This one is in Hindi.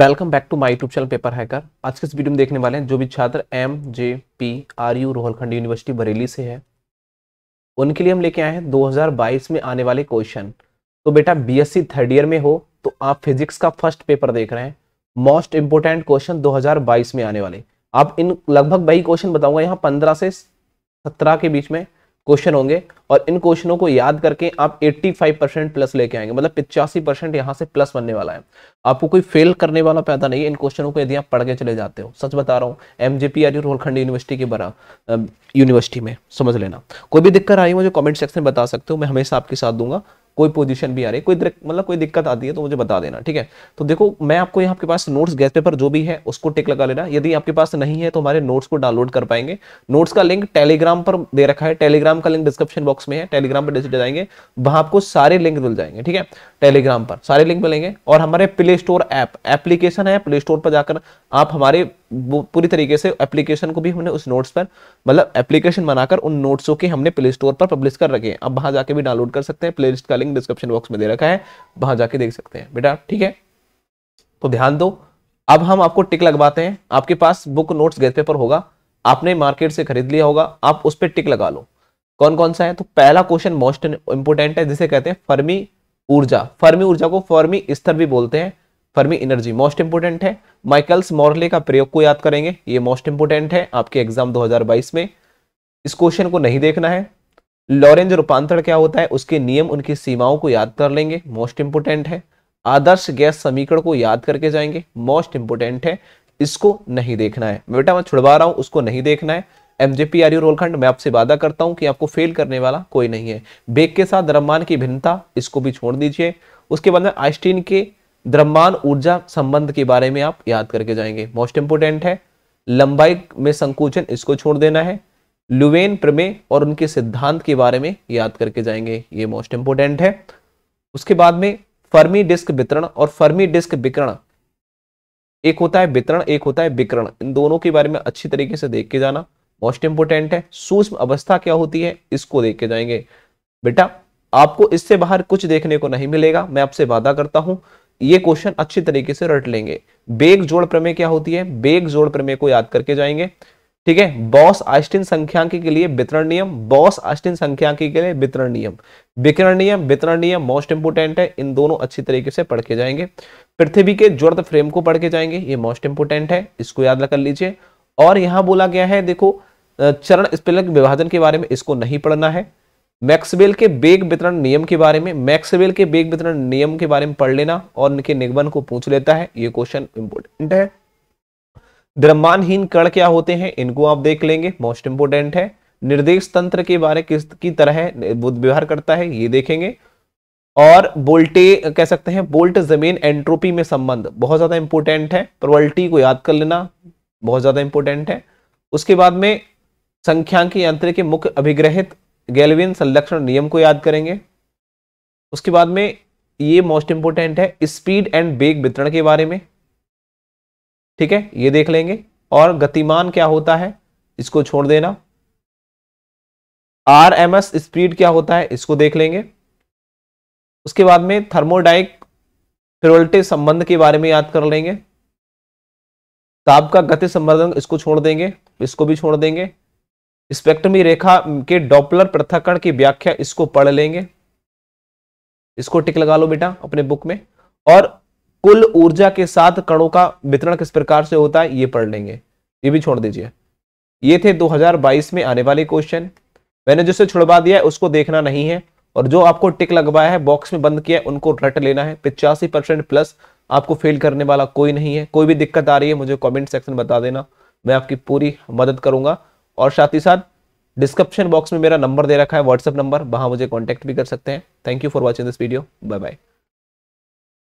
welcome back to my YouTube channel paper hacker आज के इस वीडियो में देखने वाले हैं जो भी छात्र M J P R U Rohilkhand university Bareilly से है उनके लिए हम लेके आए हैं 2022 में आने वाले क्वेश्चन तो बेटा बीएससी थर्ड ईयर में हो तो आप फिजिक्स का फर्स्ट पेपर देख रहे हैं मोस्ट इंपोर्टेंट क्वेश्चन दो में आने वाले आप इन लगभग वही क्वेश्चन बताऊंगा यहाँ पंद्रह से सत्रह के बीच में क्वेश्चन होंगे और इन क्वेश्चनों को याद करके आप 85 परसेंट प्लस लेके आएंगे मतलब पिचासी परसेंट यहाँ से प्लस बनने वाला है आपको कोई फेल करने वाला पैदा नहीं है इन क्वेश्चनों को यदि आप पढ़ के चले जाते हो सच बता रहा हूँ M J P Rohilkhand university के बरा यूनिवर्सिटी में समझ लेना कोई भी दिक्कत आई मुझे कॉमेंट सेक्शन में बता सकते हो मैं हमेशा आपके साथ दूंगा कोई पोजीशन भी आ रही कोई मतलब कोई दिक्कत आती है तो मुझे बता देना ठीक है तो देखो मैं आपको यहाँ आपके पास नोट्स गैस पेपर जो भी है उसको टिक लगा लेना यदि आपके पास नहीं है तो हमारे नोट्स को डाउनलोड कर पाएंगे नोट्स का लिंक टेलीग्राम पर दे रखा है टेलीग्राम का लिंक डिस्क्रिप्शन बॉक्स में है टेलीग्राम पर जाएंगे वहां आपको सारे लिंक मिल जाएंगे ठीक है टेलीग्राम पर सारे लिंक मिलेंगे और हमारे प्ले स्टोर ऐप एप्लीकेशन है प्ले स्टोर पर जाकर आप हमारे पूरी तरीके से एप्लीकेशन को भी हमने उस नोट्स पर मतलब एप्लीकेशन बनाकर उन नोट्सों के हमने प्ले स्टोर पर पब्लिश कर रखे हैं आप वहां जाके भी डाउनलोड कर सकते हैं प्ले लिस्ट का लिंक डिस्क्रिप्शन बॉक्स में दे रखा है वहां जाके देख सकते हैं बेटा ठीक है तो ध्यान दो अब हम आपको टिक लगवाते हैं आपके पास बुक नोट्स गेट पेपर होगा आपने मार्केट से खरीद लिया होगा आप उस पर टिक लगा लो कौन कौन सा है तो पहला क्वेश्चन मोस्ट इंपोर्टेंट है जिसे कहते हैं फर्मी ऊर्जा फर्मी ऊर्जा को फर्मी स्तर भी बोलते हैं फर्मी एनर्जी मोस्ट इंपोर्टेंट है माइकल्स मॉर्ले का प्रयोग को याद करेंगे ये मोस्ट इंपोर्टेंट है आपके एग्जाम 2022 में इस क्वेश्चन को नहीं देखना है लॉरेंज रूपांतरण क्या होता है उसके नियम उनकी सीमाओं को याद कर लेंगे मोस्ट इंपोर्टेंट है आदर्श गैस समीकरण को याद करके जाएंगे मोस्ट इंपोर्टेंट है इसको नहीं देखना है बेटा मैं छुड़वा रहा हूं उसको नहीं देखना है एमजेपी आर रोलखंड मैं आपसे वादा करता हूं कि आपको फेल करने वाला कोई नहीं है बेग के साथ द्रव्यमान की भिन्नता इसको भी छोड़ दीजिए उसके बाद में आइस्टीन के द्रव्यमान ऊर्जा संबंध के बारे में आप याद करके जाएंगे मोस्ट इंपोर्टेंट है लंबाई में संकोचन इसको छोड़ देना है लुवेन प्रमे और उनके सिद्धांत के बारे में याद करके जाएंगे ये मोस्ट इंपोर्टेंट है उसके बाद में फर्मी डिस्क वितरण और फर्मी डिस्क विकरण एक होता है वितरण एक होता है विकरण इन दोनों के बारे में अच्छी तरीके से देख के जाना मोस्ट इंपोर्टेंट है सूक्ष्म अवस्था क्या होती है इसको देख के जाएंगे बेटा आपको इससे बाहर कुछ देखने को नहीं मिलेगा मैं आपसे वादा करता हूं ये क्वेश्चन अच्छी तरीके से रट लेंगे बेग जोड़ प्रमेय क्या होती है बेग जोड़ प्रमेय को याद करके जाएंगे ठीक है बॉस आस्टिन संख्यांकी के लिए वितरण नियम बॉस आस्टिन संख्यांकी के लिए वितरण नियम विकरण नियम वितरण नियम मोस्ट इंपोर्टेंट है इन दोनों अच्छी तरीके से पढ़ के जाएंगे पृथ्वी के ज्वर्द फ्रेम को पढ़ के जाएंगे ये मोस्ट इंपोर्टेंट है इसको याद कर लीजिए और यहां बोला गया है देखो चरण स्पिलक विभाजन के बारे में इसको नहीं पढ़ना है मैक्सवेल के बेग वितरण नियम के बारे में मैक्सवेल के बेग वितरण नियम के बारे में पढ़ लेना और इनके निगमन को पूछ लेता है ये क्वेश्चन इंपोर्टेंट है द्रमानहीन कण क्या होते हैं इनको आप देख लेंगे मोस्ट इंपोर्टेंट है निर्देश तंत्र के बारे किस की तरह बुद्ध व्यवहार करता है ये देखेंगे और बोल्टे कह सकते हैं बोल्ट जमीन एंट्रोपी में संबंध बहुत ज्यादा इंपोर्टेंट है प्रोबल्टी को याद कर लेना बहुत ज्यादा इंपॉर्टेंट है उसके बाद में संख्यांकी यंत्र के मुख्य अभिग्रहित गैलविन संरक्षण नियम को याद करेंगे उसके बाद में ये मोस्ट इंपोर्टेंट है स्पीड एंड बेग वितरण के बारे में ठीक है ये देख लेंगे और गतिमान क्या होता है इसको छोड़ देना आर एम एस स्पीड क्या होता है इसको देख लेंगे उसके बाद में थर्मोडाइक फिरोल्टिव संबंध के बारे में याद कर लेंगे ताप का गति संबंध इसको छोड़ देंगे इसको भी छोड़ देंगे स्पेक्ट्रमी रेखा के डॉपलर पृथककरण की व्याख्या इसको पढ़ लेंगे इसको टिक लगा लो बेटा अपने बुक में और कुल ऊर्जा के साथ कणों का वितरण किस प्रकार से होता है ये पढ़ लेंगे ये भी छोड़ दीजिए ये थे 2022 में आने वाले क्वेश्चन मैंने जिसे छुड़वा दिया है उसको देखना नहीं है और जो आपको टिक लगवाया है बॉक्स में बंद किया है उनको रट लेना है पिचासी परसेंट प्लस आपको फेल करने वाला कोई नहीं है कोई भी दिक्कत आ रही है मुझे कॉमेंट सेक्शन बता देना मैं आपकी पूरी मदद करूंगा और साथ ही साथ डिस्क्रिप्शन बॉक्स में मेरा नंबर दे रखा है व्हाट्सअप नंबर वहाँ मुझे कॉन्टैक्ट भी कर सकते हैं thank you for watching this video bye bye